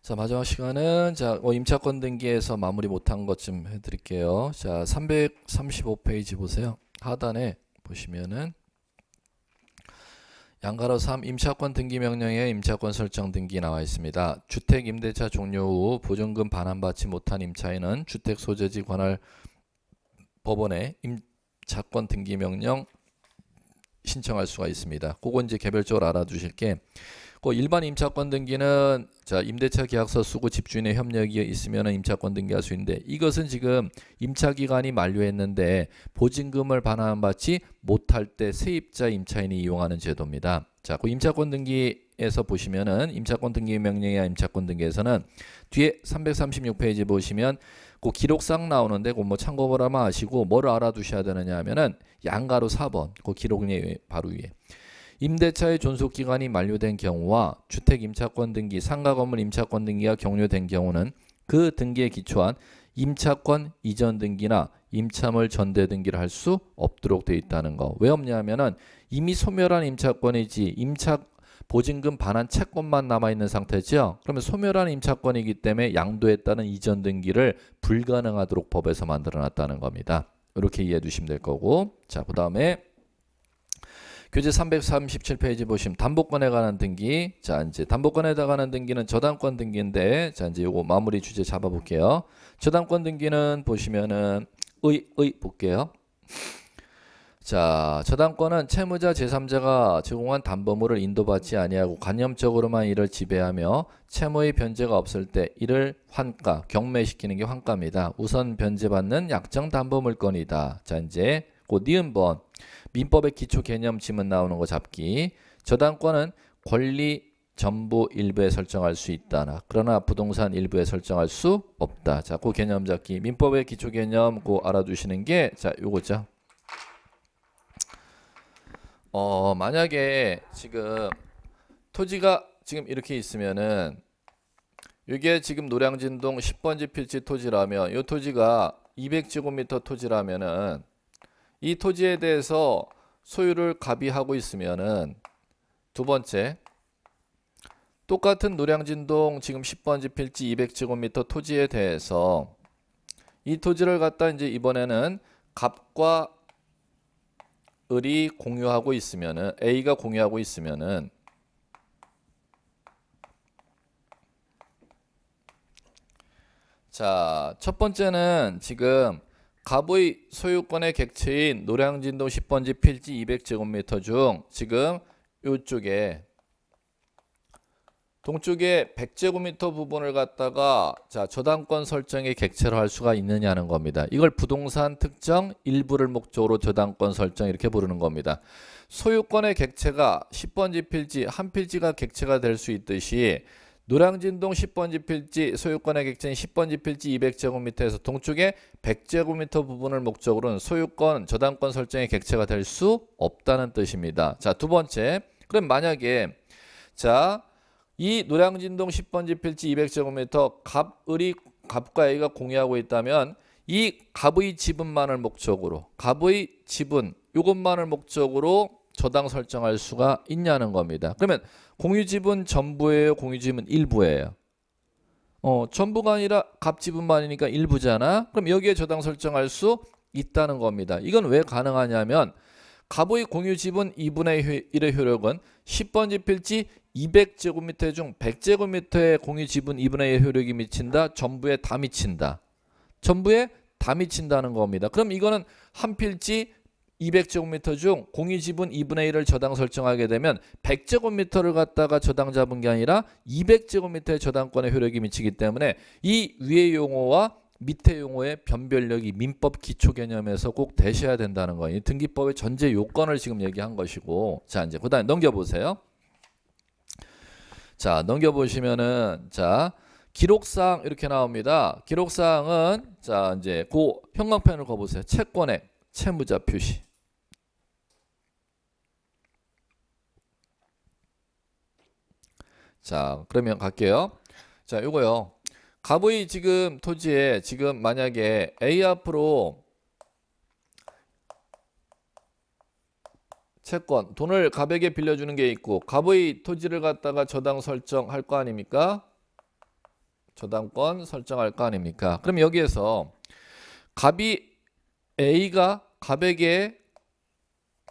자 마지막 시간은 자 어, 임차권 등기에서 마무리 못한 것 좀 해드릴게요. 자 335페이지 보세요. 하단에 보시면은 양가로 3 임차권 등기 명령에 임차권 설정 등기 나와 있습니다. 주택 임대차 종료 후 보증금 반환받지 못한 임차인은 주택 소재지 관할 법원에 임차권 등기 명령 신청할 수가 있습니다. 그건 이제 개별적으로 알아두실 게그 일반 임차권 등기는 자 임대차 계약서 쓰고 집주인의 협력이 있으면 임차권 등기할 수 있는데 이것은 지금 임차 기간이 만료했는데 보증금을 반환받지 못할 때 세입자 임차인이 이용하는 제도입니다. 자, 그 임차권 등기에서 보시면은 임차권 등기 명령이나 임차권 등기에서는 뒤에 336페이지 보시면 그 기록상 나오는데 그뭐 참고 보라마 하시고 뭐를 알아두셔야 되느냐 하면은 양가로 4번 그 기록에 바로 위에 임대차의 존속 기간이 만료된 경우와 주택 임차권 등기, 상가 건물 임차권 등기가 종료된 경우는 그 등기에 기초한 임차권 이전 등기나 임차물 전대 등기를 할 수 없도록 되어 있다는 거. 왜 없냐면은 하 이미 소멸한 임차권이지 임차 보증금 반환 채권만 남아있는 상태죠. 그러면 소멸한 임차권이기 때문에 양도에 따른 이전 등기를 불가능하도록 법에서 만들어놨다는 겁니다. 이렇게 이해해 주시면될 거고 자그 다음에 교재 337페이지 보시면 담보권에 관한 등기. 자, 이제 담보권에 관한 등기는 저당권 등기인데 자, 이제 요거 마무리 주제 잡아 볼게요. 저당권 등기는 보시면은 의의 볼게요. 자, 저당권은 채무자 제3자가 제공한 담보물을 인도받지 아니하고 관념적으로만 이를 지배하며 채무의 변제가 없을 때 이를 환가, 경매시키는 게 환가입니다. 우선 변제받는 약정 담보물권이다 자, 이제 곧 니은 번 민법의 기초 개념 지문 나오는 거 잡기. 저당권은 권리 전부 일부에 설정할 수 있다. 그러나 부동산 일부에 설정할 수 없다. 자, 그 개념 잡기. 민법의 기초 개념 그 알아두시는 게 자, 요거죠. 어, 만약에 지금 토지가 지금 이렇게 있으면은 이게 지금 노량진동 10번지 필지 토지라면 이 토지가 200제곱미터 토지라면은 이 토지에 대해서 소유를 가비하고 있으면은 두 번째 똑같은 노량진동 지금 10번지 필지 200제곱미터 토지에 대해서 이 토지를 갖다 이제 이번에는 갑과 을이 공유하고 있으면은 A가 공유하고 있으면은 자, 첫 번째는 지금 갑의 소유권의 객체인 노량진도 10번지 필지 200제곱미터 중 지금 이쪽에 동쪽에 100제곱미터 부분을 갖다가 자 저당권 설정의 객체로 할 수가 있느냐는 겁니다. 이걸 부동산 특정 일부를 목적으로 저당권 설정 이렇게 부르는 겁니다. 소유권의 객체가 10번지 필지 한 필지가 객체가 될 수 있듯이 노량진동 10번 지필지 소유권의 객체인 10번 지필지 200제곱미터에서 동쪽에 100제곱미터 부분을 목적으로는 소유권 저당권 설정의 객체가 될 수 없다는 뜻입니다. 자, 두 번째. 그럼 만약에 자, 이 노량진동 10번 지필지 200제곱미터 갑을이 갑과 A가 공유하고 있다면 이 갑의 지분만을 목적으로 갑의 지분 이것만을 목적으로 저당 설정할 수가 있냐는 겁니다. 그러면 공유지분 전부예요? 공유지분 일부예요? 어, 전부가 아니라 갑지분만이니까 일부잖아. 그럼 여기에 저당 설정할 수 있다는 겁니다. 이건 왜 가능하냐면 갑의 공유지분 2분의 1의 효력은 10번지 필지 200제곱미터 중 100제곱미터의 공유지분 2분의 1의 효력이 미친다. 전부에 다 미친다. 전부에 다 미친다는 겁니다. 그럼 이거는 한 필지 200제곱미터 중 공유 지분 2분의 1을 저당 설정하게 되면 100제곱미터를 갖다가 저당 잡은 게 아니라 200제곱미터의 저당권의 효력이 미치기 때문에 이 위의 용어와 밑의 용어의 변별력이 민법 기초 개념에서 꼭 되셔야 된다는 거예요. 등기법의 전제 요건을 지금 얘기한 것이고 자 이제 그다음 넘겨보세요. 자 넘겨보시면은 자 기록사항 이렇게 나옵니다. 기록사항은 자 이제 고 형광펜을 거보세요. 채권액, 채무자 표시. 자, 그러면 갈게요. 자, 이거요 갑의 지금 토지에 지금 만약에 A 앞으로 채권, 돈을 갑에게 빌려주는 게 있고 갑의 토지를 갖다가 저당 설정할 거 아닙니까? 저당권 설정할 거 아닙니까? 그럼 여기에서 갑이 A가 갑에게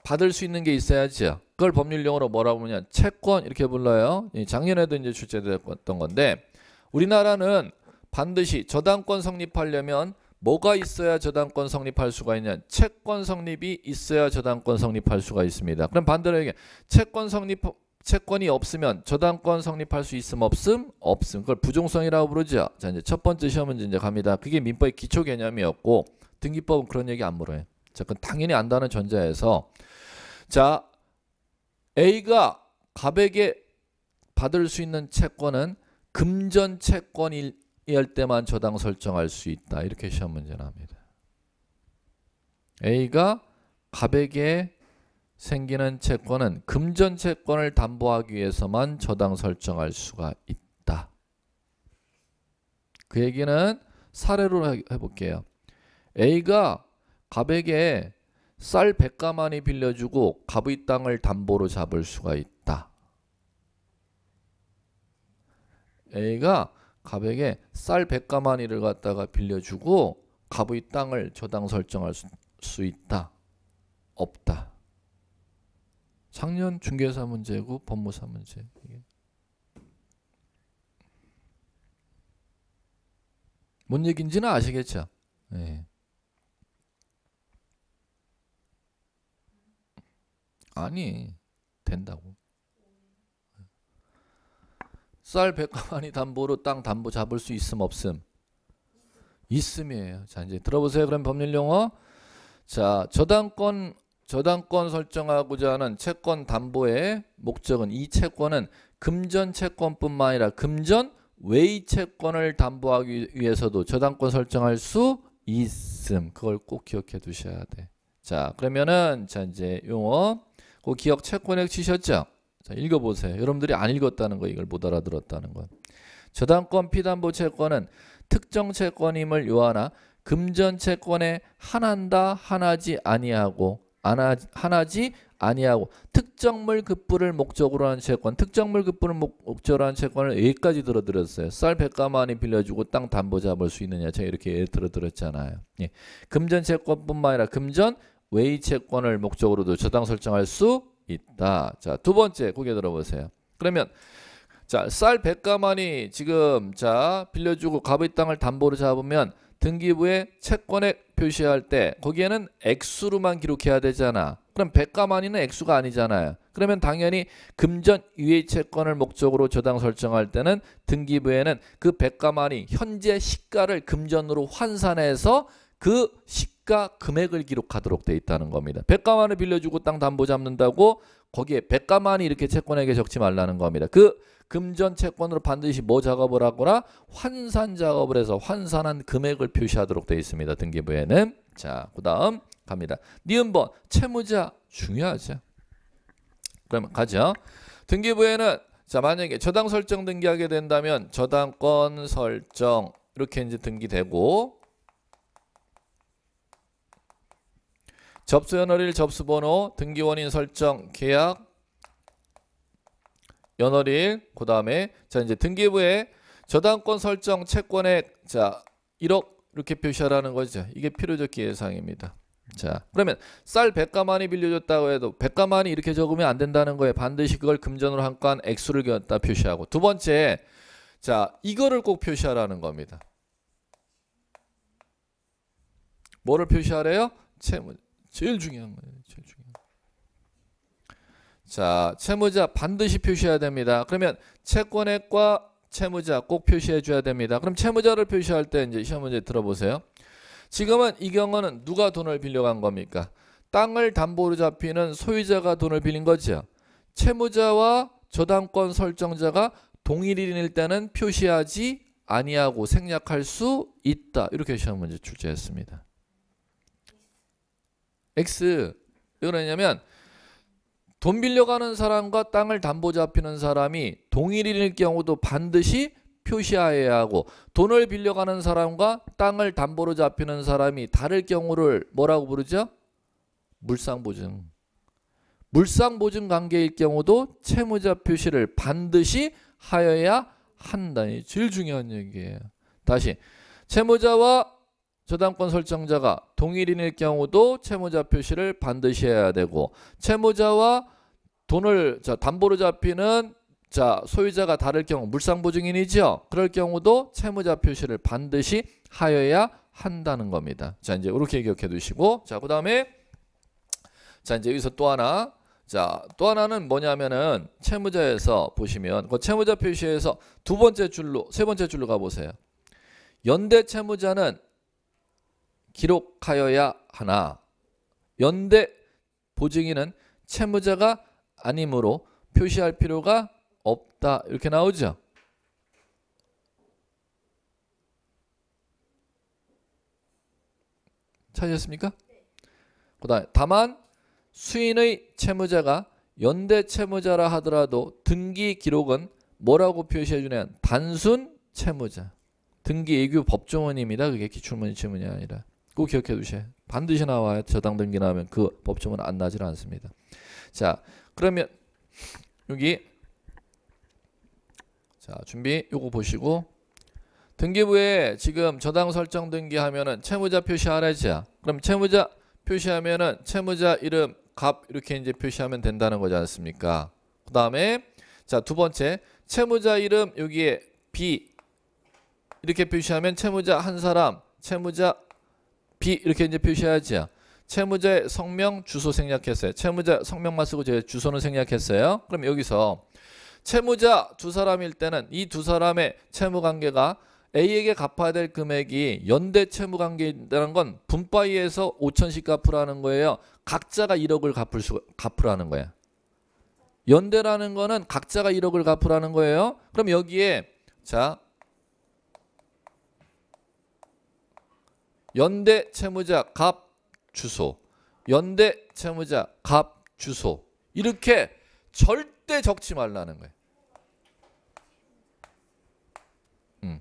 받을 수 있는 게 있어야죠. 그걸 법률용어로 뭐라고 하냐 채권 이렇게 불러요. 작년에도 이제 출제되었던 건데 우리나라는 반드시 저당권 성립하려면 뭐가 있어야 저당권 성립할 수가 있냐 채권 성립이 있어야 저당권 성립할 수가 있습니다. 그럼 반대로 얘게 채권 성립 채권이 없으면 저당권 성립할 수 있음 없음 없음 그걸 부종성이라고 부르죠. 자 이제 첫 번째 시험 문제 이제 갑니다. 그게 민법의 기초 개념이었고 등기법은 그런 얘기 안 물어요. 자 그건 당연히 안다는 전제에서 자 A가 갑에게 받을 수 있는 채권은 금전 채권일 때만 저당 설정할 수 있다. 이렇게 시험 문제는 합니다. A가 갑에게 생기는 채권은 금전 채권을 담보하기 위해서만 저당 설정할 수가 있다. 그 얘기는 사례로 해볼게요. A가 갑에게 쌀백가만이 빌려주고 갑의 땅을 담보로 잡을 수가 있다. A가 갑에게 쌀1가만이를 갖다가 빌려주고 갑의 땅을 저당 설정할 수 있다. 없다. 작년 중개사 문제고 법무사 문제. 뭔 얘기인지는 아시겠죠? 네. 아니 된다고. 쌀 백화만이 담보로 땅 담보 잡을 수 있음 없음. 있음이에요. 자 이제 들어보세요. 그럼 법률 용어. 자 저당권 저당권 설정하고자 하는 채권 담보의 목적은 이 채권은 금전 채권뿐만 아니라 금전 외의 채권을 담보하기 위해서도 저당권 설정할 수 있음. 그걸 꼭 기억해 두셔야 돼. 자 그러면은 자 이제 용어 그 기억 채권액 치셨죠 자, 읽어보세요. 여러분들이 안 읽었다는 거 이걸 못 알아들었다는 거. 저당권 피담보 채권은 특정 채권임을 요하나 금전 채권에 한한다 하지 아니하고 안하, 하지 아니하고 특정물 급부를 목적으로 한 채권 특정물 급부를 목, 적으로한 채권을 여기까지 들어드렸어요 쌀 100가만이 빌려주고 땅 담보 잡을 수 있느냐 제가 이렇게 들어드렸잖아요 예. 금전 채권뿐만 아니라 금전 외이 채권을 목적으로도 저당 설정할 수 있다. 자, 두 번째 고개 들어보세요. 그러면 자, 쌀백가만이 지금 자, 빌려주고 갑의 땅을 담보로 잡으면 등기부에 채권액 표시할 때 거기에는 액수로만 기록해야 되잖아. 그럼 백가만이는 액수가 아니잖아요. 그러면 당연히 금전 유예 채권을 목적으로 저당 설정할 때는 등기부에는 그백가만이 현재 시가를 금전으로 환산해서 그 시가 시가 금액을 기록하도록 돼 있다는 겁니다. 백가만을 빌려주고 땅 담보 잡는다고 거기에 백가만이 이렇게 채권에게 적지 말라는 겁니다. 그 금전 채권으로 반드시 뭐 작업을 하거나 환산 작업을 해서 환산한 금액을 표시하도록 돼 있습니다. 등기부에는 자, 그다음 갑니다. 니은 번 채무자 중요하죠. 그러면 가죠. 등기부에는 자 만약에 저당 설정 등기하게 된다면 저당권 설정 이렇게 이제 등기되고 접수연월일 접수번호 등기원인 설정 계약 연월일 그 다음에 자 이제 등기부에 저당권 설정 채권액 자 1억 이렇게 표시하라는 거죠 이게 필요적기 회상입니다자 그러면 쌀백가만이 빌려줬다고 해도 백가만이 이렇게 적으면 안 된다는 거에 반드시 그걸 금전으로 한 건 액수를 갖다 표시하고 두 번째 자 이거를 꼭 표시하라는 겁니다 뭐를 표시하래요? 채무 제일 중요한 거예요. 제일 중요한. 자, 채무자 반드시 표시해야 됩니다. 그러면 채권액과 채무자 꼭 표시해 줘야 됩니다. 그럼 채무자를 표시할 때 이제 시험 문제 들어보세요. 지금은 이 경우는 누가 돈을 빌려간 겁니까? 땅을 담보로 잡히는 소유자가 돈을 빌린 거죠. 채무자와 저당권 설정자가 동일인일 때는 표시하지 아니하고 생략할 수 있다. 이렇게 시험 문제 출제했습니다. X 왜 그러냐면 돈 빌려가는 사람과 땅을 담보 잡히는 사람이 동일일 경우도 반드시 표시하여야 하고 돈을 빌려가는 사람과 땅을 담보로 잡히는 사람이 다를 경우를 뭐라고 부르죠? 물상보증. 물상보증 관계일 경우도 채무자 표시를 반드시 하여야 한다. 이 제일 중요한 얘기예요. 다시 채무자와 저당권 설정자가 동일인일 경우도 채무자 표시를 반드시 해야 되고 채무자와 돈을 자 담보로 잡히는 자 소유자가 다를 경우 물상보증인이죠. 그럴 경우도 채무자 표시를 반드시 하여야 한다는 겁니다. 자 이제 이렇게 기억해 두시고 자 그 다음에 자 이제 여기서 또 하나 자, 또 하나는 뭐냐면은 채무자에서 보시면 그 채무자 표시에서 두 번째 줄로 세 번째 줄로 가 보세요. 연대 채무자는 기록하여야 하나 연대 보증인은 채무자가 아니므로 표시할 필요가 없다 이렇게 나오죠. 찾으셨습니까? 그다음 다만 수인의 채무자가 연대 채무자라 하더라도 등기 기록은 뭐라고 표시해 주냐 단순 채무자 등기 예규 법조문입니다. 그게 기출문 지문이 아니라 꼭 기억해 두세요 반드시 나와요. 저당 등기 나오면 그 법조문 안 나질 않습니다. 자, 그러면 여기 자, 준비 요거 보시고 등기부에 지금 저당 설정 등기하면은 채무자 표시 하라지야. 그럼 채무자 표시하면은 채무자 이름 값 이렇게 이제 표시하면 된다는 거지 않습니까? 그 다음에 자 두 번째 채무자 이름 여기에 B 이렇게 표시하면 채무자 한 사람 채무자 이렇게 이제 표시해야죠. 채무자의 성명, 주소 생략했어요. 채무자 성명만 쓰고 제 주소는 생략했어요. 그럼 여기서 채무자 두 사람일 때는 이 두 사람의 채무 관계가 A에게 갚아야 될 금액이 연대 채무 관계라는 건분바이에서 5천씩 갚으라는 거예요. 각자가 1억을 갚을 수, 갚으라는 거예요. 연대라는 거는 각자가 1억을 갚으라는 거예요. 그럼 여기에 자 연대 채무자 갑 주소 연대 채무자 갑 주소 이렇게 절대 적지 말라는 거예요. 음.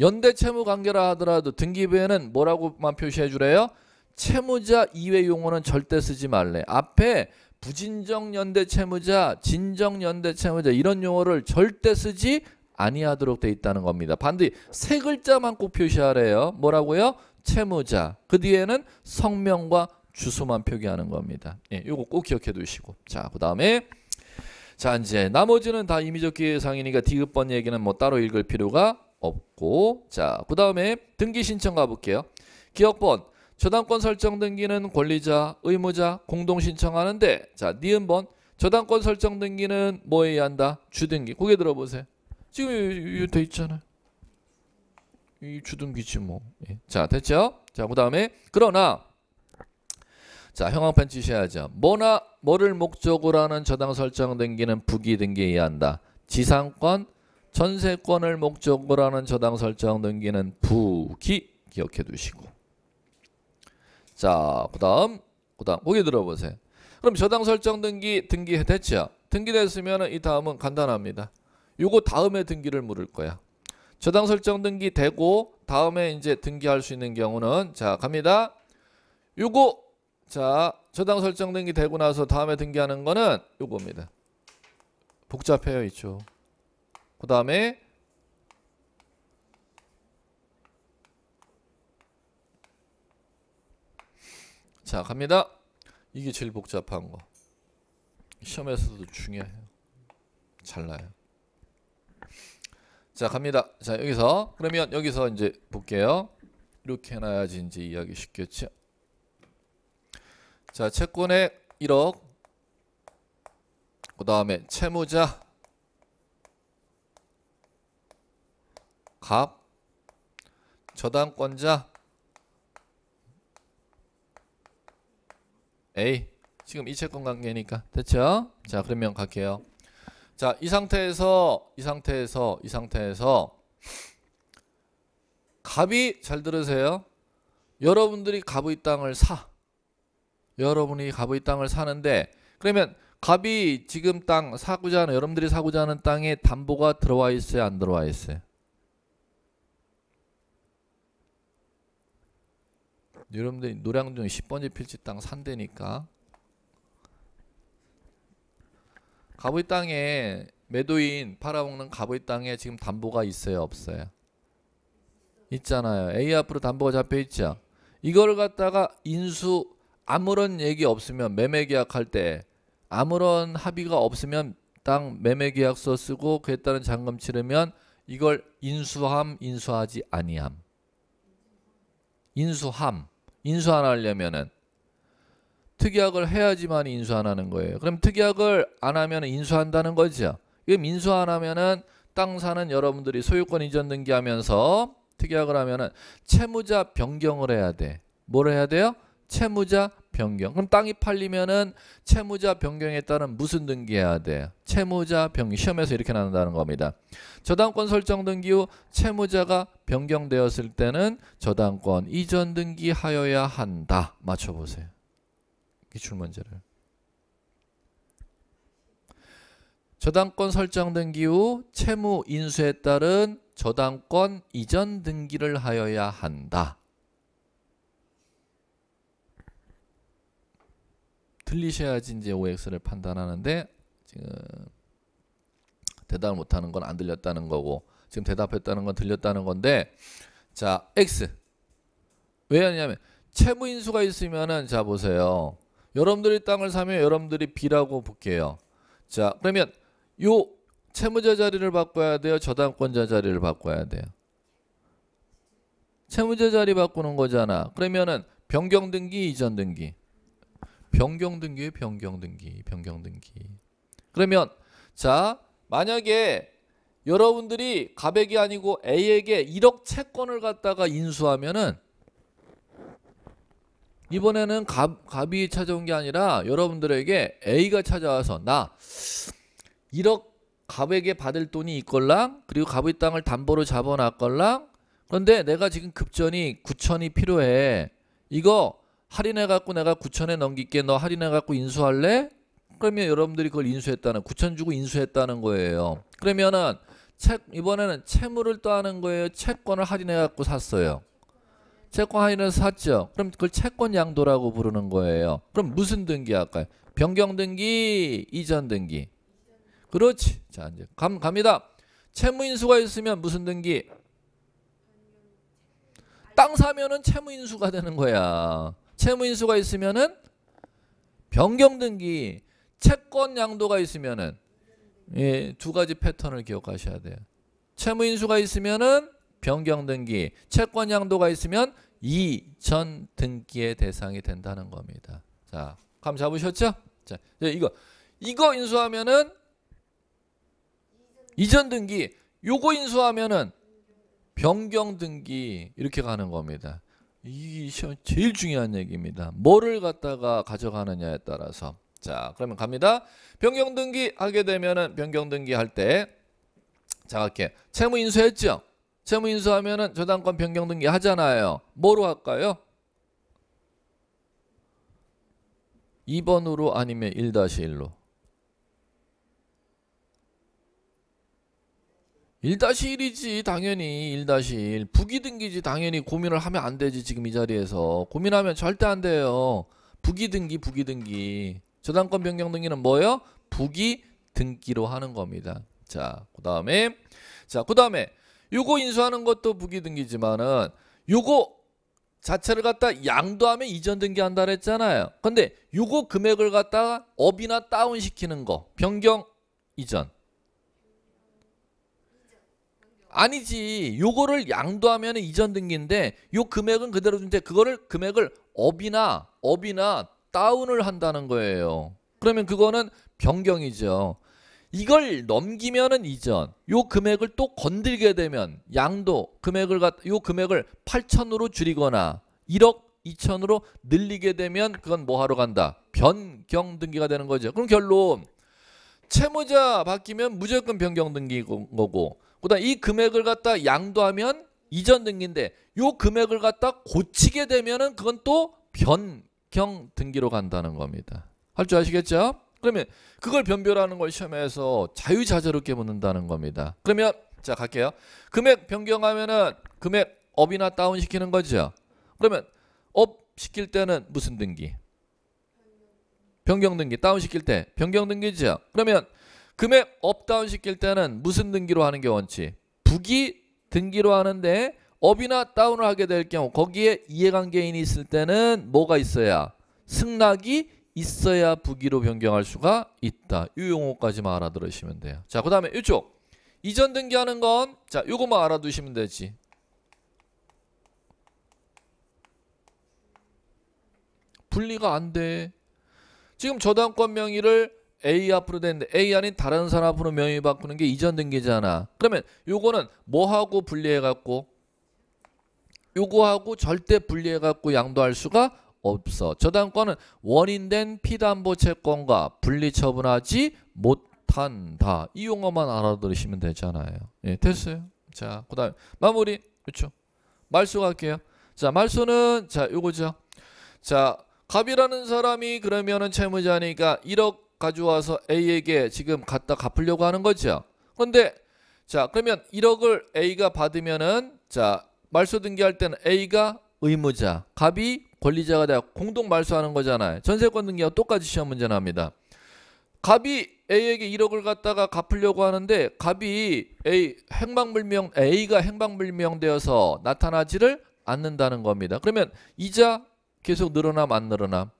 연대 채무 관계라 하더라도 등기부에는 뭐라고만 표시해 주래요? 채무자 이외 용어는 절대 쓰지 말래. 앞에 부진정 연대 채무자, 진정 연대 채무자 이런 용어를 절대 쓰지 아니하도록 돼 있다는 겁니다. 반드시 세 글자만 꼭 표시하래요. 뭐라고요? 채무자 그 뒤에는 성명과 주소만 표기하는 겁니다. 예, 요거 꼭 기억해 두시고 자 그 다음에 자 이제 나머지는 다 임의적 기회상이니까 디귿번 얘기는 뭐 따로 읽을 필요가 없고 자 그 다음에 등기 신청 가볼게요. 기억번 저당권 설정 등기는 권리자, 의무자 공동 신청하는데 자 니은번 저당권 설정 등기는 뭐에 의한다? 주등기 고개 들어보세요. 지금 이거 돼 있잖아요. 이 주둥기지 뭐. 예. 자 됐죠? 자그 다음에 그러나 자 형광펜 지시야죠 뭐나 뭐를 목적으로 하는 저당 설정 등기는 부기 등기해야 한다. 지상권 전세권을 목적으로 하는 저당 설정 등기는 부기 기억해 두시고 자 그다음 그다음 거기 들어보세요 그럼 저당 설정 등기 등기 됐죠 등기됐으면 이 다음은 간단합니다 요거 다음에 등기를 물을 거야 저당 설정 등기 되고 다음에 이제 등기할 수 있는 경우는 자 갑니다. 요거 자 저당 설정 등기 되고 나서 다음에 등기하는 거는 요겁니다. 복잡해요 이쪽. 그 다음에 자 갑니다. 이게 제일 복잡한 거. 시험에서도 중요해요. 잘 나요. 자 갑니다 자 여기서 그러면 여기서 이제 볼게요 이렇게 해놔야지 이제 이해하기 쉽겠죠 자 채권액 1억 그 다음에 채무자 갑 저당권자 A 지금 이채권 관계니까 됐죠? 자 그러면 갈게요 자, 이 상태에서 이 상태에서 이 상태에서 갑이 잘 들으세요. 여러분들이 갑의 땅을 사. 여러분이 갑의 땅을 사는데 그러면 갑이 지금 땅 사고자 하는 여러분들이 사고자 하는 땅에 담보가 들어와 있어요, 안 들어와 있어요? 여러분들이 노량진 1 0번지 필지 땅 산대니까 갑의 땅에 매도인 팔아먹는 갑의 땅에 지금 담보가 있어요 없어요 있잖아요 A 앞으로 담보가 잡혀있죠 이걸 갖다가 인수 아무런 얘기 없으면 매매 계약할 때 아무런 합의가 없으면 땅 매매 계약서 쓰고 그에 따른 잔금 치르면 이걸 인수함 인수하지 아니함 인수함 인수 안 하려면은 특약을 해야지만 인수 안 하는 거예요. 그럼 특약을 안 하면 인수한다는 거죠. 이게 민수 안 하면은 땅 사는 여러분들이 소유권 이전 등기하면서 특약을 하면은 채무자 변경을 해야 돼. 뭘 해야 돼요? 채무자 변경. 그럼 땅이 팔리면은 채무자 변경에 따른 무슨 등기해야 돼 채무자 변경. 시험에서 이렇게 나온다는 겁니다. 저당권 설정 등기 후 채무자가 변경되었을 때는 저당권 이전 등기하여야 한다. 맞춰보세요. 기출문제를. 저당권 설정된 기후 채무 인수에 따른 저당권 이전 등기를 하여야 한다. 들리셔야지 이제 OX를 판단하는데 지금 대답을 못하는 건 안 들렸다는 거고 지금 대답했다는 건 들렸다는 건데 자 X 왜하면 채무 인수가 있으면은 자 보세요 여러분들이 땅을 사면 여러분들이 B라고 볼게요. 자, 그러면 요 채무자 자리를 바꿔야 돼요? 저당권자 자리를 바꿔야 돼요? 채무자 자리 바꾸는 거잖아. 그러면은 변경 등기, 이전 등기. 변경 등기 변경 등기, 변경 등기. 그러면 자, 만약에 여러분들이 가백이 아니고 A에게 1억 채권을 갖다가 인수하면은 이번에는 갑, 갑이 찾아온 게 아니라 여러분들에게 A가 찾아와서 나 1억 갑에게 받을 돈이 있걸랑 그리고 갑의 땅을 담보로 잡아놨걸랑 그런데 내가 지금 급전이 9천이 필요해 이거 할인해 갖고 내가 9천에 넘길게 너 할인해 갖고 인수할래? 그러면 여러분들이 그걸 인수했다는 9천 주고 인수했다는 거예요 그러면은 책 이번에는 채무를 떠하는 거예요 채권을 할인해 갖고 샀어요 채권 하인는 샀죠. 그럼 그걸 채권 양도라고 부르는 거예요. 그럼 무슨 등기 할까요? 변경 등기, 이전 등기. 그렇지. 자, 이제 감, 갑니다. 채무인수가 있으면 무슨 등기? 땅 사면은 채무인수가 되는 거야. 채무인수가 있으면은 변경 등기, 채권 양도가 있으면은 예, 두 가지 패턴을 기억하셔야 돼요. 채무인수가 있으면은 변경등기, 채권양도가 있으면 이전 등기의 대상이 된다는 겁니다. 자, 감 잡으셨죠? 자, 이거 이거 인수하면은 이전 등기, 요거 인수하면은 변경 등기 이렇게 가는 겁니다. 이게 제일 중요한 얘기입니다. 뭐를 갖다가 가져가느냐에 따라서. 자, 그러면 갑니다. 변경 등기 하게 되면은 변경 등기 할때 자, 이렇게 채무 인수했죠? 세무 인수하면은 저당권 변경 등기 하잖아요. 뭐로 할까요? 2번으로 아니면 1-1로. 1-1이지 당연히 1-1 부기등기지 당연히 고민을 하면 안 되지 지금 이 자리에서 고민하면 절대 안 돼요 부기등기 부기등기 저당권 변경 등기는 뭐요? 예 부기등기로 하는 겁니다 자 그 다음에 자 그 다음에 요거 인수하는 것도 부기등기지만은 요거 자체를 갖다 양도하면 이전 등기한다 그랬잖아요. 근데 요거 금액을 갖다가 업이나 다운 시키는 거 변경 이전 아니지 요거를 양도하면 이전 등기인데 요 금액은 그대로 준데 그거를 금액을 업이나 업이나 다운을 한다는 거예요. 그러면 그거는 변경이죠. 이걸 넘기면은 이전 요 금액을 또 건들게 되면 양도 금액을 요 금액을 8천으로 줄이거나 1억 2천으로 늘리게 되면 그건 뭐 하러 간다 변경 등기가 되는 거죠 그럼 결론 채무자 바뀌면 무조건 변경 등기 인 거고 그다음 이 금액을 갖다 양도하면 이전 등기인데 요 금액을 갖다 고치게 되면은 그건 또 변경 등기로 간다는 겁니다 할 줄 아시겠죠? 그러면 그걸 변별하는 걸 시험에서 자유자재롭게묻는다는 겁니다. 그러면 자 갈게요. 금액 변경하면은 금액 업이나 다운 시키는 거죠. 그러면 업 시킬 때는 무슨 등기? 변경 등기. 다운 시킬 때 변경 등기죠. 그러면 금액 업 다운 시킬 때는 무슨 등기로 하는 게 원칙? 부기 등기로 하는데 업이나 다운을 하게 될 경우 거기에 이해관계인이 있을 때는 뭐가 있어야 승낙이 있어야 부기로 변경할 수가 있다. 이 용어까지만 알아들으시면 돼요. 자, 그 다음에 이쪽. 이전 등기하는 건, 자, 요것만 알아두시면 되지. 분리가 안 돼. 지금 저당권 명의를 A 앞으로 되는데 A 아닌 다른 사람 앞으로 명의 바꾸는 게 이전 등기잖아. 그러면 요거는 뭐하고 분리해갖고 요거하고 절대 분리해갖고 양도할 수가 없어. 저당권은 원인된 피담보 채권과 분리처분하지 못한다. 이 용어만 알아들으시면 되잖아요. 예, 됐어요. 자, 그다음 마무리. 그렇죠. 말소 갈게요. 자, 말소는 자, 요거죠. 자, 갑이라는 사람이 그러면은 채무자니까 1억 가져와서 A에게 지금 갖다 갚으려고 하는 거죠. 그런데 자, 그러면 1억을 A가 받으면은 자, 말소 등기할 때는 A가 의무자, 갑이 권리자가 되 공동 말소하는 거잖아요. 전세권 등기와 똑같이 시험 문제 나옵니다. 갑이 A에게 1억을 갖다가 갚으려고 하는데 갑이 A 행방불명 A가 행방불명되어서 나타나지를 않는다는 겁니다. 그러면 이자 계속 늘어남 안 늘어남?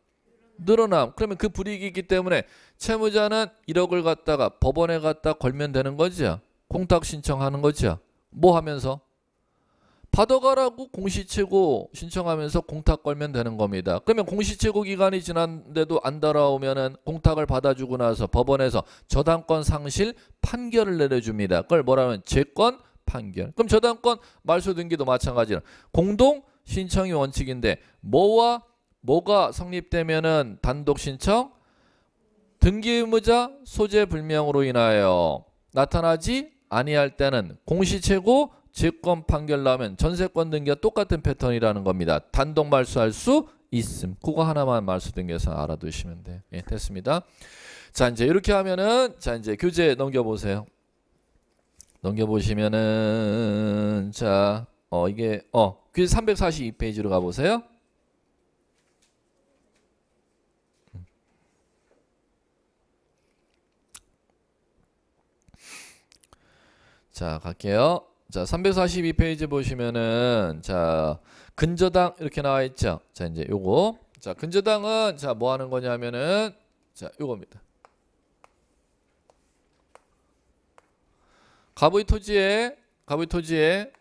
늘어남. 그러면 그 불이익이 있기 때문에 채무자는 1억을 갖다가 법원에 갖다 걸면 되는 거죠. 공탁 신청하는 거죠. 뭐 하면서 받아가라고 공시채고 신청하면서 공탁 걸면 되는 겁니다. 그러면 공시채고 기간이 지났는데도 안따라오면은 공탁을 받아주고 나서 법원에서 저당권 상실 판결을 내려줍니다. 그걸 뭐라면 재권 판결. 그럼 저당권 말소 등기도 마찬가지로 공동 신청이 원칙인데 뭐와 뭐가 성립되면은 단독 신청 등기 의무자 소재 불명으로 인하여 나타나지 아니할 때는 공시채고 채권 판결 나면 전세권 등기와 똑같은 패턴이라는 겁니다. 단독 말소할 수 있음. 그거 하나만 말소 등기해서 알아두시면 돼. 예, 됐습니다. 자, 이제 이렇게 하면은 자, 이제 교재 넘겨 보세요. 넘겨 보시면은 자, 어 이게 어, 교재 342페이지로 가 보세요. 자, 갈게요. 자, 342페이지 보시면은 자, 근저당 이렇게 나와 있죠. 자, 이제 요거. 자, 근저당은 자, 뭐 하는 거냐면은 자, 요겁니다. 갑의 토지에 갑의 토지에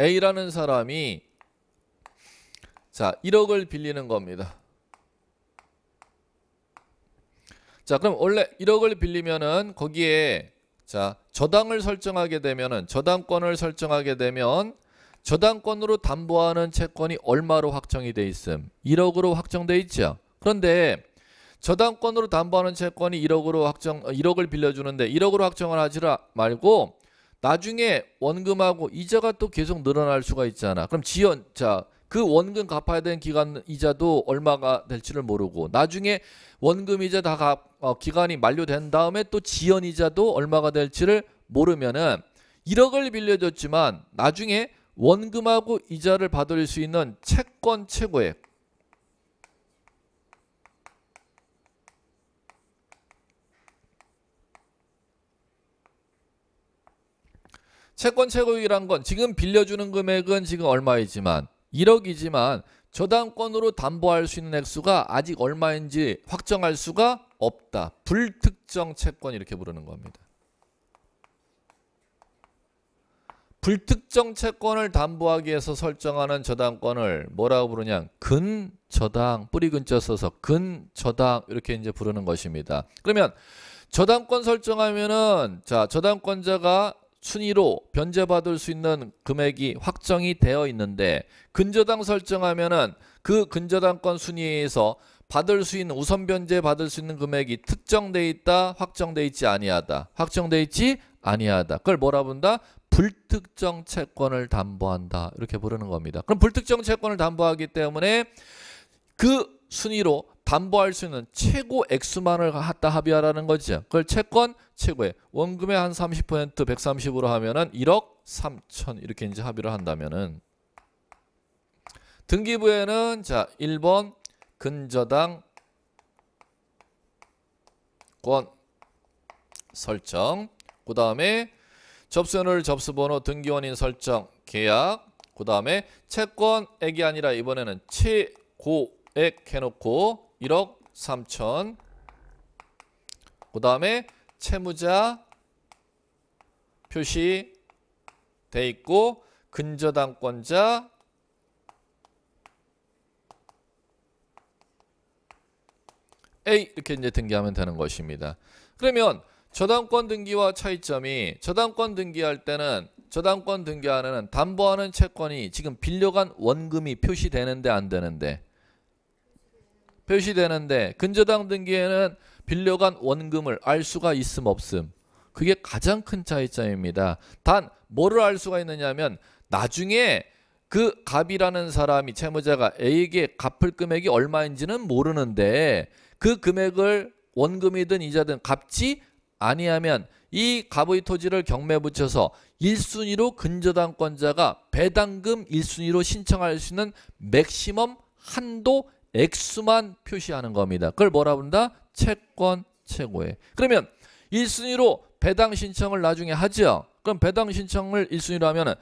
A라는 사람이 자, 1억을 빌리는 겁니다. 자, 그럼 원래 1억을 빌리면은 거기에 자, 저당을 설정하게 되면은 저당권을 설정하게 되면 저당권으로 담보하는 채권이 얼마로 확정이 돼 있음? 1억으로 확정돼 있죠. 그런데 저당권으로 담보하는 채권이 1억으로 확정 1억을 어, 빌려주는데 1억으로 확정을 하지 말고 나중에 원금하고 이자가 또 계속 늘어날 수가 있잖아. 그럼 지연 자그 원금 갚아야 되는 기간 이자도 얼마가 될지를 모르고 나중에 원금 이자 다 가, 어, 기간이 만료된 다음에 또 지연 이자도 얼마가 될지를 모르면은 1억을 빌려줬지만 나중에 원금하고 이자를 받을 수 있는 채권 최고액 채권 최고액이란 건 지금 빌려주는 금액은 지금 얼마이지만 1억이지만 저당권으로 담보할 수 있는 액수가 아직 얼마인지 확정할 수가 없다. 불특정 채권 이렇게 부르는 겁니다. 불특정 채권을 담보하기 위해서 설정하는 저당권을 뭐라고 부르냐? 근저당, 뿌리 근자 써서 근저당 이렇게 이제 부르는 것입니다. 그러면 저당권 설정하면은 자, 저당권자가 순위로 변제받을 수 있는 금액이 확정이 되어 있는데 근저당 설정하면은 그 근저당권 순위에서 받을 수 있는 우선 변제 받을 수 있는 금액이 특정돼 있다 확정돼 있지 아니하다 확정돼 있지 아니하다 그걸 뭐라 본다 불특정 채권을 담보한다 이렇게 부르는 겁니다 그럼 불특정 채권을 담보하기 때문에 그 순위로 담보할 수 있는 최고 액수만을 갖다 합의하라는 거죠. 그걸 채권 최고의 원금의 한 30% 130으로 하면은 1억 3천 이렇게 이제 합의를 한다면은 등기부에는 자 1번 근저당 권 설정 그 다음에 접수인을 접수번호 등기원인 설정 계약 그 다음에 채권액이 아니라 이번에는 최고액 해놓고 1억 3천 그 다음에 채무자 표시돼 있고 근저당권자 A 이렇게 이제 등기하면 되는 것입니다. 그러면 저당권 등기와 차이점이 저당권 등기할 때는 저당권 등기하는 담보하는 채권이 지금 빌려간 원금이 표시되는데 안 되는데 표시되는데 근저당 등기에는 빌려간 원금을 알 수가 있음 없음 그게 가장 큰 차이점입니다. 단 뭐를 알 수가 있느냐면 나중에 그 갑이라는 사람이 채무자가 A에게 갚을 금액이 얼마인지는 모르는데 그 금액을 원금이든 이자든 갚지 아니하면 이 갑의 토지를 경매 붙여서 1순위로 근저당권자가 배당금 1순위로 신청할 수 있는 맥시멈 한도 액수만 표시하는 겁니다. 그걸 뭐라 부른다? 채권 최고액. 그러면 1순위로 배당 신청을 나중에 하죠. 그럼 배당 신청을 1순위로 하면은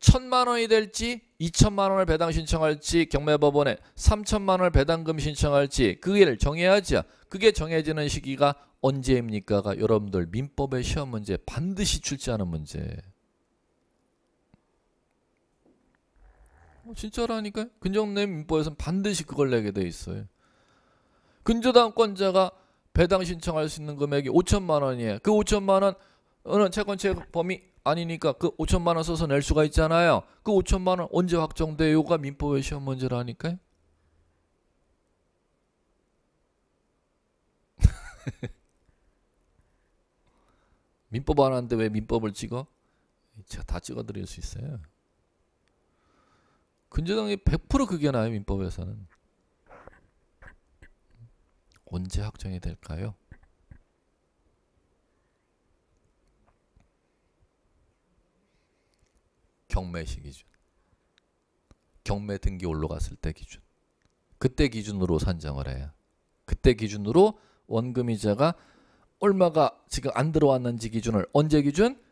천만 원이 될지 2천만 원을 배당 신청할지 경매법원에 3천만 원을 배당금 신청할지 그게를 정해야죠. 그게 정해지는 시기가 언제입니까가 여러분들 민법의 시험 문제 반드시 출제하는 문제 어, 진짜라니까근정내 민법에서는 반드시 그걸 내게 돼 있어요. 근저당권자가 배당 신청할 수 있는 금액이 5천만 원이에요. 그 5천만 원은 채권 채권 범위 아니니까 그 5천만 원 써서 낼 수가 있잖아요. 그 5천만 원 언제 확정돼요가 민법의 시험 문제라니까요. 민법 안 하는데 왜 민법을 찍어? 제가 다 찍어드릴 수 있어요. 근저당이 100% 그게 나요 민법에서는 언제 확정이 될까요? 경매시 기준 경매 등기 올라갔을 때 기준 그때 기준으로 산정을 해요 그때 기준으로 원금이자가 얼마가 지금 안 들어왔는지 기준을 언제 기준?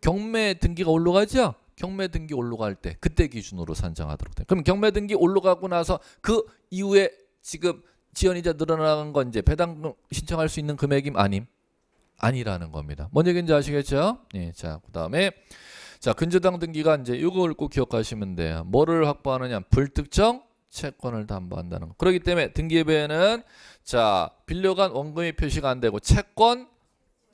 경매 등기가 올라가죠? 경매 등기 올라갈 때 그때 기준으로 산정하도록 됩 그럼 경매 등기 올라가고 나서 그 이후에 지금 지연이자 늘어난 건 이제 배당 신청할 수 있는 금액임 아님? 아니라는 겁니다. 뭔 얘기인지 아시겠죠? 예, 자, 그다음에 자, 근저당 등기가 이제 이걸 꼭 기억하시면 돼요. 뭐를 확보하느냐? 불특정 채권을 담보한다는 거. 그렇기 때문에 등기예배는 자, 빌려간 원금이 표시가 안 되고 채권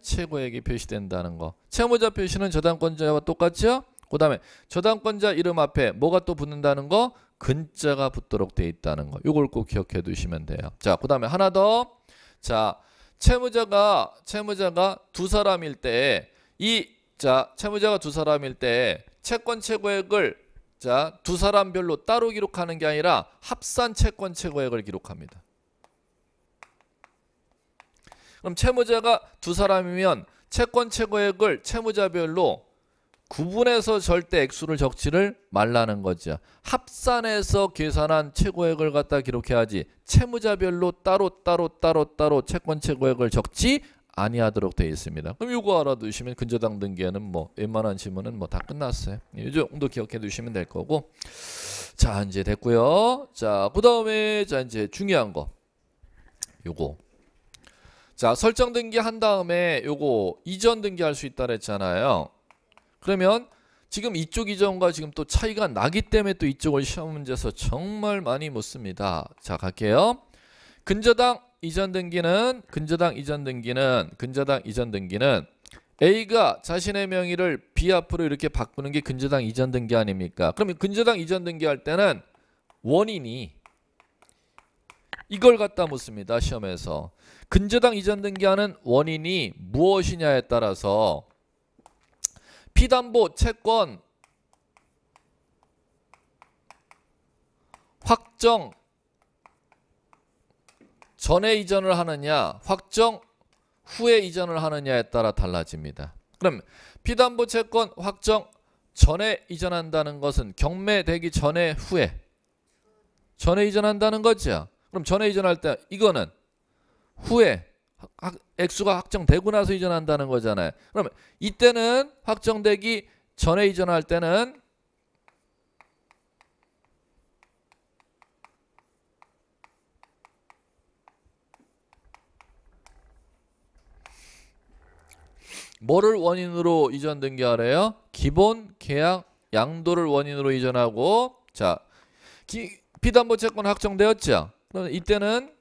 최고액이 표시된다는 거. 채무자 표시는 저당권자와 똑같죠? 그 다음에 저당권자 이름 앞에 뭐가 또 붙는다는 거? 근자가 붙도록 돼 있다는 거. 이걸 꼭 기억해 두시면 돼요. 자, 그 다음에 하나 더. 자, 채무자가, 채무자가 두 사람일 때, 이, 자, 채무자가 두 사람일 때, 채권 최고액을, 자, 두 사람별로 따로 기록하는 게 아니라 합산 채권 최고액을 기록합니다. 그럼 채무자가 두 사람이면 채권 최고액을 채무자별로 구분해서 절대 액수를 적지를 말라는 거죠. 합산해서 계산한 최고액을 갖다 기록해야지 채무자별로 따로 따로 따로 따로 채권 최고액을 적지 아니하도록 되어 있습니다. 그럼 이거 알아두시면 근저당 등기에는 뭐 웬만한 질문은뭐 다 끝났어요. 이 정도 기억해 두시면 될 거고 자 이제 됐고요. 자 그 다음에 자 이제 중요한 거 요거 자 설정 등기 한 다음에 요거 이전 등기 할수 있다 그랬잖아요. 그러면 지금 이쪽 이전과 지금 또 차이가 나기 때문에 또 이쪽을 시험 문제에서 정말 많이 묻습니다. 자 갈게요. 근저당 이전 등기는 근저당 이전 등기는 근저당 이전 등기는 A가 자신의 명의를 B 앞으로 이렇게 바꾸는 게 근저당 이전 등기 아닙니까? 그러면 근저당 이전 등기할 때는 원인이 이걸 갖다 묻습니다. 시험에서. 근저당 이전 등기하는 원인이 무엇이냐에 따라서 피담보 채권 확정 전에 이전을 하느냐 확정 후에 이전을 하느냐에 따라 달라집니다. 그럼 피담보 채권 확정 전에 이전한다는 것은 경매되기 전에 후에 전에 이전한다는 거죠. 그럼 전에 이전할 때 이거는 후에 학, 액수가 확정되고 나서 이전한다는 거잖아요. 그러면 이때는 확정되기 전에 이전할 때는 뭐를 원인으로 이전된 게 아래요? 기본 계약 양도를 원인으로 이전하고 자피담보 채권 확정되었죠. 그럼 이때는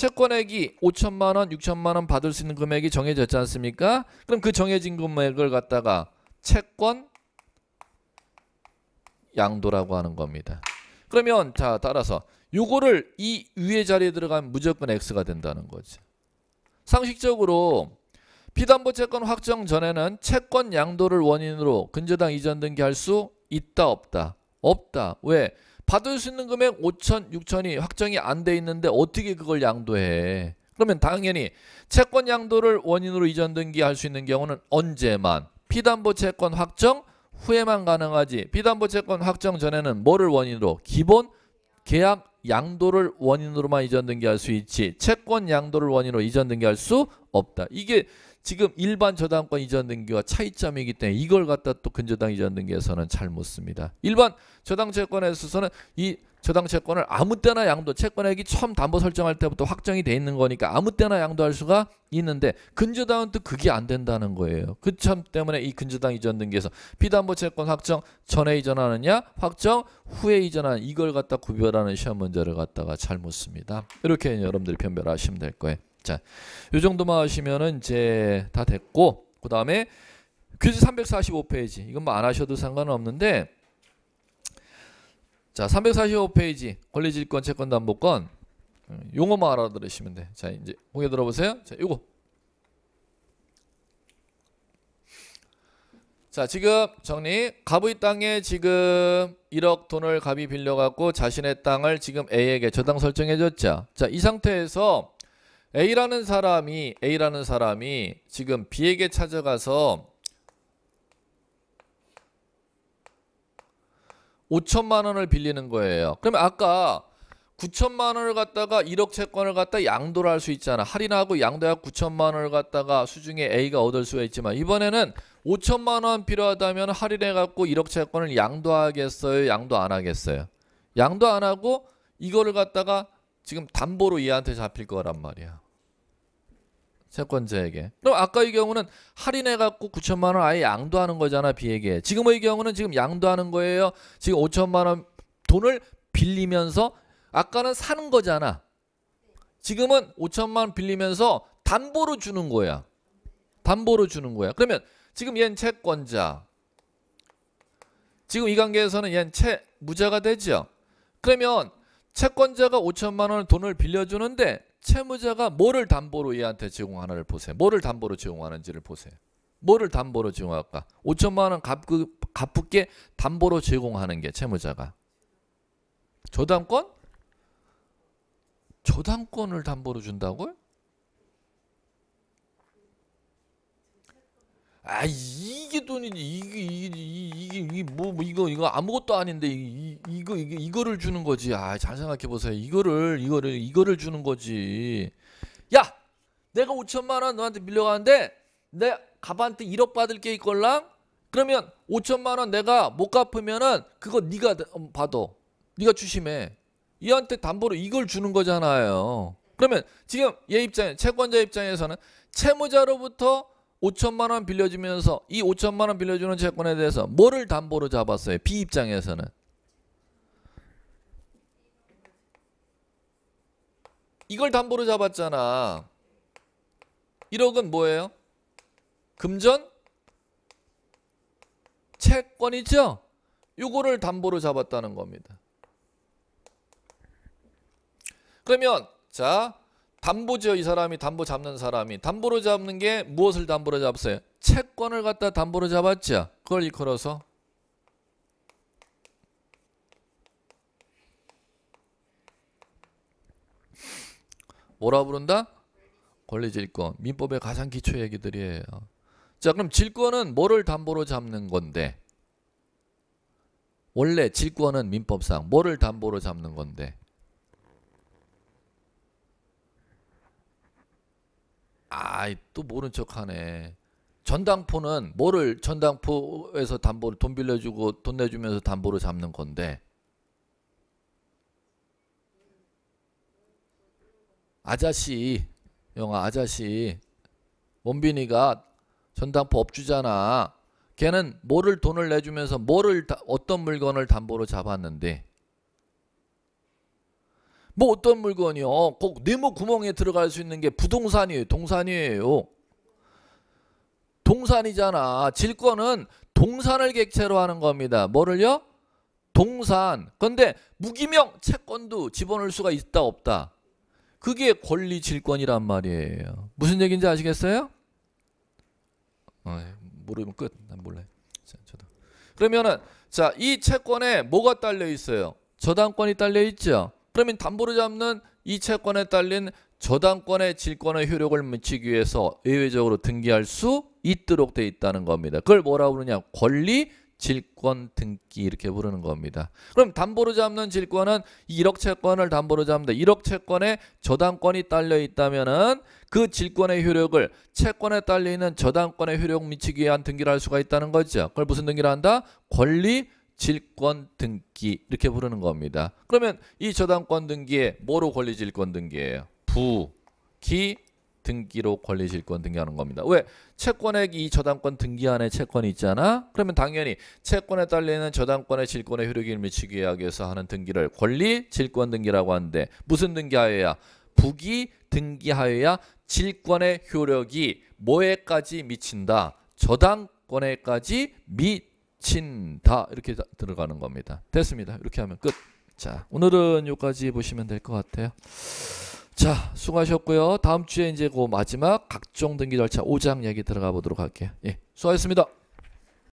채권액이 5천만 원, 6천만 원 받을 수 있는 금액이 정해졌지 않습니까? 그럼 그 정해진 금액을 갖다가 채권 양도라고 하는 겁니다. 그러면 자 따라서 요거를 이 위에 자리에 들어가면 무조건 x가 된다는 거죠. 상식적으로 피담보 채권 확정 전에는 채권 양도를 원인으로 근저당 이전 등기할 수 있다 없다 없다 왜 받을 수 있는 금액 5천, 6천이 확정이 안 돼 있는데 어떻게 그걸 양도해? 그러면 당연히 채권 양도를 원인으로 이전 등기할 수 있는 경우는 언제만 피담보 채권 확정 후에만 가능하지 피담보 채권 확정 전에는 뭐를 원인으로 기본 계약 양도를 원인으로만 이전 등기할 수 있지 채권 양도를 원인으로 이전 등기할 수 없다. 이게 지금 일반 저당권 이전 등기와 차이점이기 때문에 이걸 갖다 또 근저당 이전 등기에서는 잘못 씁니다. 일반 저당 채권에 있어서는 이 저당 채권을 아무 때나 양도 채권액이 처음 담보 설정할 때부터 확정이 돼 있는 거니까 아무 때나 양도할 수가 있는데 근저당은 또 그게 안 된다는 거예요. 그 참 때문에 이 근저당 이전 등기에서 비담보 채권 확정 전에 이전하느냐 확정 후에 이전하는 이걸 갖다 구별하는 시험 문제를 갖다가 잘못 씁니다. 이렇게 여러분들이 변별하시면 될 거예요. 자, 요 정도만 하시면은 이제 다 됐고 그 다음에 퀴즈 345페이지 이건 뭐 안 하셔도 상관없는데 자 345페이지 권리질권 채권담보권 용어만 음, 알아들으시면 돼. 자 이제 공개 들어보세요. 자 요거 자 지금 정리 갑의 땅에 지금 1억 돈을 갑이 빌려갖고 자신의 땅을 지금 A에게 저당 설정해줬죠. 자이 상태에서 A라는 사람이 A라는 사람이 지금 B에게 찾아가서 5천만 원을 빌리는 거예요. 그러면 아까 9천만 원을 갖다가 1억 채권을 갖다 양도를 할수 있잖아. 할인하고 양도하 9천만 원을 갖다가 수중에 A가 얻을 수가 있지만 이번에는 5천만 원 필요하다면 할인해 갖고 1억 채권을 양도하겠어요? 양도 안 하겠어요? 양도 안 하고 이거를 갖다가 지금 담보로 얘한테 잡힐 거란 말이야. 채권자에게. 그아까이 경우는 할인해 갖고 9천만 원 아예 양도하는 거잖아, 비에게 지금의 경우는 지금 양도하는 거예요. 지금 5천만 원 돈을 빌리면서 아까는 사는 거잖아. 지금은 5천만 원 빌리면서 담보로 주는 거야. 담보로 주는 거야. 그러면 지금 얘는 채권자. 지금 이 관계에서는 얘는 채 무자가 되죠. 그러면 채권자가 5천만 원을 돈을 빌려주는데 채무자가 뭐를 담보로 얘한테 제공하나를 보세요. 뭐를 담보로 제공하는지를 보세요. 뭐를 담보로 제공할까? 5천만 원 갚그, 갚게 담보로 제공하는 게 채무자가. 저당권? 저당권을 담보로 준다고요? 아 이게 돈이지 이게 이게 이게, 이게 뭐, 뭐 이거 이거 아무것도 아닌데 이, 이거 이거 이거를 주는 거지 아잘 생각해 보세요 이거를 이거를 이거를 주는 거지 야 내가 5천만 원 너한테 밀려가는데 내 갑한테 1억 받을 게 있걸랑 그러면 5천만 원 내가 못 갚으면은 그거 네가 음, 받아 네가 추심해 얘한테 담보로 이걸 주는 거잖아요 그러면 지금 얘 입장에 채권자 입장에서는 채무자로부터 5천만 원 빌려주면서 이 5천만 원 빌려주는 채권에 대해서 뭐를 담보로 잡았어요? B 입장에서는. 이걸 담보로 잡았잖아. 1억은 뭐예요? 금전? 채권이죠? 요거를 담보로 잡았다는 겁니다. 그러면 자 담보죠. 이 사람이 담보 잡는 사람이 담보로 잡는 게 무엇을 담보로 잡았어요? 채권을 갖다 담보로 잡았죠. 그걸 이끌어서 뭐라 부른다? 권리질권. 민법의 가장 기초 얘기들이에요. 자 그럼 질권은 뭐를 담보로 잡는 건데? 원래 질권은 민법상 뭐를 담보로 잡는 건데? 아이 또 모른 척하네. 전당포는 뭐를 전당포에서 담보를 돈 빌려주고 돈 내주면서 담보로 잡는 건데 아저씨 영화 아저씨 원빈이가 전당포 업주잖아. 걔는 뭐를 돈을 내주면서 뭐를 어떤 물건을 담보로 잡았는데 뭐 어떤 물건이요? 꼭 네모 구멍에 들어갈 수 있는 게 부동산이에요. 동산이에요. 동산이잖아. 질권은 동산을 객체로 하는 겁니다. 뭐를요? 동산. 근데 무기명 채권도 집어넣을 수가 있다 없다. 그게 권리 질권이란 말이에요. 무슨 얘기인지 아시겠어요? 어, 예. 모르면 끝. 난몰라 자, 저도. 그러면은 자, 이 채권에 뭐가 딸려 있어요? 저당권이 딸려 있죠. 그러면 담보로 잡는 이 채권에 딸린 저당권의 질권의 효력을 미치기 위해서 예외적으로 등기할 수 있도록 돼 있다는 겁니다. 그걸 뭐라 고 부르냐? 권리 질권 등기 이렇게 부르는 겁니다. 그럼 담보로 잡는 질권은 1억 채권을 담보로 잡는다. 1억 채권에 저당권이 딸려 있다면은 그 질권의 효력을 채권에 딸려 있는 저당권의 효력 미치기 위한 등기를 할 수가 있다는 거죠. 그걸 무슨 등기를 한다? 권리 질권 등기 이렇게 부르는 겁니다. 그러면 이 저당권 등기에 뭐로 권리 질권 등기예요? 부기 등기로 권리 질권 등기하는 겁니다. 왜? 채권액이 저당권 등기 안에 채권이 있잖아. 그러면 당연히 채권에 딸리는 저당권의 질권의 효력을 미치기 위하해서 하는 등기를 권리 질권 등기라고 하는데 무슨 등기하여야 부기 등기하여야 질권의 효력이 뭐에까지 미친다? 저당권에까지 미 친다 이렇게 들어가는 겁니다. 됐습니다. 이렇게 하면 끝. 자, 오늘은 여기까지 보시면 될 것 같아요. 자, 수고하셨고요. 다음 주에 이제 그 마지막 각종 등기 절차 5장 얘기 들어가 보도록 할게요. 예, 수고하셨습니다.